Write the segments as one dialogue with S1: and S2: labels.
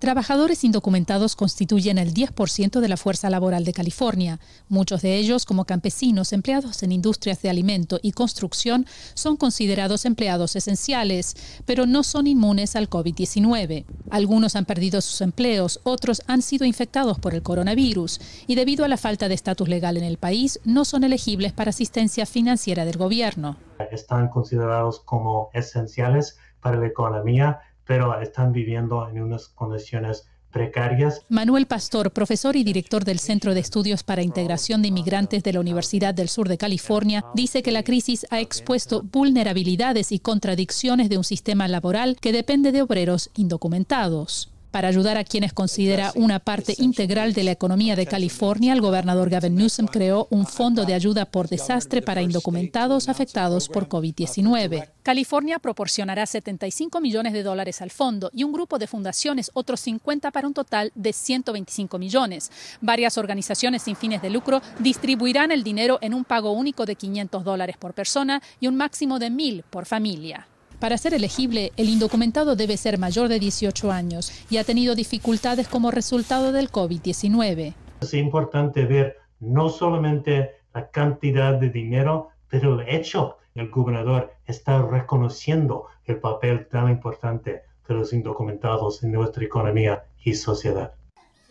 S1: Trabajadores indocumentados constituyen el 10% de la fuerza laboral de California. Muchos de ellos, como campesinos empleados en industrias de alimento y construcción, son considerados empleados esenciales, pero no son inmunes al COVID-19. Algunos han perdido sus empleos, otros han sido infectados por el coronavirus y debido a la falta de estatus legal en el país, no son elegibles para asistencia financiera del gobierno.
S2: Están considerados como esenciales para la economía pero están viviendo en unas condiciones precarias.
S1: Manuel Pastor, profesor y director del Centro de Estudios para Integración de Inmigrantes de la Universidad del Sur de California, dice que la crisis ha expuesto vulnerabilidades y contradicciones de un sistema laboral que depende de obreros indocumentados. Para ayudar a quienes considera una parte integral de la economía de California, el gobernador Gavin Newsom creó un ah, fondo de ah. ayuda por desastre para indocumentados afectados por COVID-19. California proporcionará 75 millones de dólares al fondo y un grupo de fundaciones otros 50 para un total de 125 millones. Varias organizaciones sin fines de lucro distribuirán el dinero en un pago único de 500 dólares por persona y un máximo de 1.000 por familia. Para ser elegible, el indocumentado debe ser mayor de 18 años y ha tenido dificultades como resultado del COVID-19.
S2: Es importante ver no solamente la cantidad de dinero, pero el hecho. El gobernador está reconociendo el papel tan importante de los indocumentados en nuestra economía y sociedad.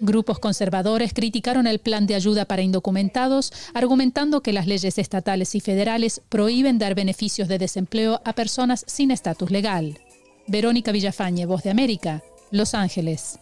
S1: Grupos conservadores criticaron el plan de ayuda para indocumentados, argumentando que las leyes estatales y federales prohíben dar beneficios de desempleo a personas sin estatus legal. Verónica Villafañe, Voz de América, Los Ángeles.